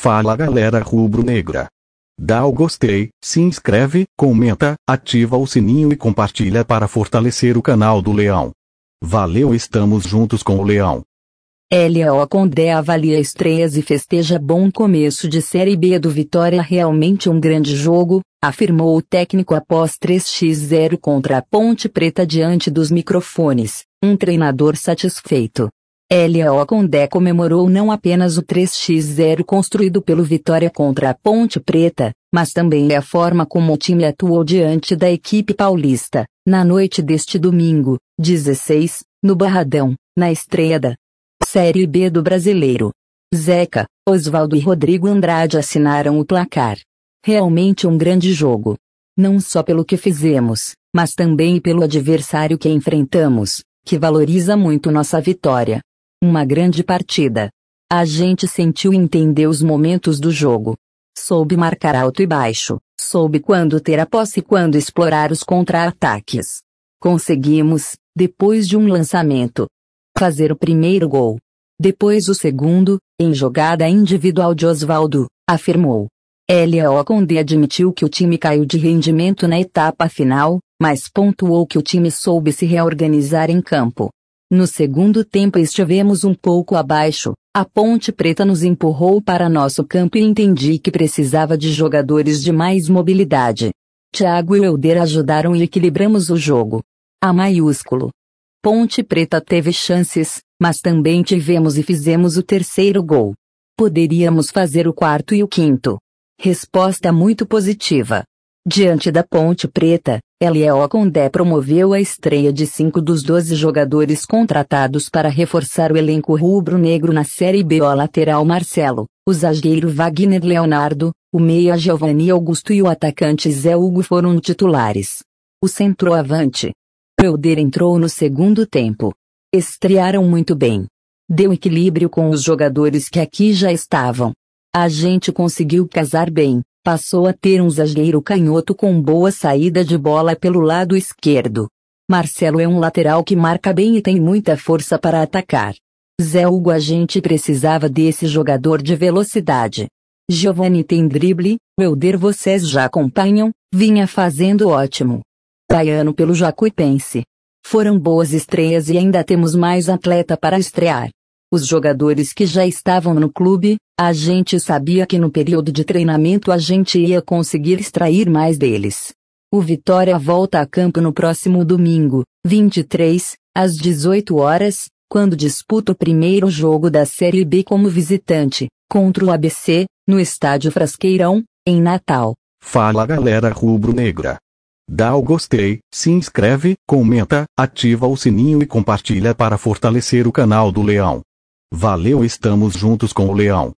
Fala galera rubro-negra. Dá o gostei, se inscreve, comenta, ativa o sininho e compartilha para fortalecer o canal do Leão. Valeu, estamos juntos com o Leão. LO Condé avalia estreias e festeja bom começo de Série B do Vitória. Realmente um grande jogo, afirmou o técnico após 3x0 contra a Ponte Preta diante dos microfones. Um treinador satisfeito. L.O. Condé comemorou não apenas o 3x0 construído pelo Vitória contra a Ponte Preta, mas também a forma como o time atuou diante da equipe paulista, na noite deste domingo, 16, no Barradão, na estreia da Série B do Brasileiro. Zeca, Oswaldo e Rodrigo Andrade assinaram o placar. Realmente um grande jogo. Não só pelo que fizemos, mas também pelo adversário que enfrentamos, que valoriza muito nossa vitória. Uma grande partida. A gente sentiu e entendeu os momentos do jogo. Soube marcar alto e baixo, soube quando ter a posse e quando explorar os contra-ataques. Conseguimos, depois de um lançamento, fazer o primeiro gol. Depois o segundo, em jogada individual de Oswaldo, afirmou. Elio Conde admitiu que o time caiu de rendimento na etapa final, mas pontuou que o time soube se reorganizar em campo. No segundo tempo estivemos um pouco abaixo, a Ponte Preta nos empurrou para nosso campo e entendi que precisava de jogadores de mais mobilidade. Thiago e Helder ajudaram e equilibramos o jogo. A maiúsculo. Ponte Preta teve chances, mas também tivemos e fizemos o terceiro gol. Poderíamos fazer o quarto e o quinto. Resposta muito positiva. Diante da Ponte Preta, L.E.O. Condé promoveu a estreia de cinco dos 12 jogadores contratados para reforçar o elenco rubro-negro na Série B. O lateral Marcelo, o zagueiro Wagner Leonardo, o meia Giovanni Augusto e o atacante Zé Hugo foram titulares. O centroavante. Preuder entrou no segundo tempo. Estrearam muito bem. Deu equilíbrio com os jogadores que aqui já estavam. A gente conseguiu casar bem, Passou a ter um zagueiro canhoto com boa saída de bola pelo lado esquerdo. Marcelo é um lateral que marca bem e tem muita força para atacar. Zé Hugo a gente precisava desse jogador de velocidade. Giovanni tem drible, Welder vocês já acompanham, vinha fazendo ótimo. Baiano pelo Jacuipense. Foram boas estreias e ainda temos mais atleta para estrear. Os jogadores que já estavam no clube, a gente sabia que no período de treinamento a gente ia conseguir extrair mais deles. O Vitória volta a campo no próximo domingo, 23, às 18 horas, quando disputa o primeiro jogo da Série B como visitante, contra o ABC, no estádio Frasqueirão, em Natal. Fala galera rubro-negra. Dá o gostei, se inscreve, comenta, ativa o sininho e compartilha para fortalecer o canal do Leão. Valeu, estamos juntos com o Leão.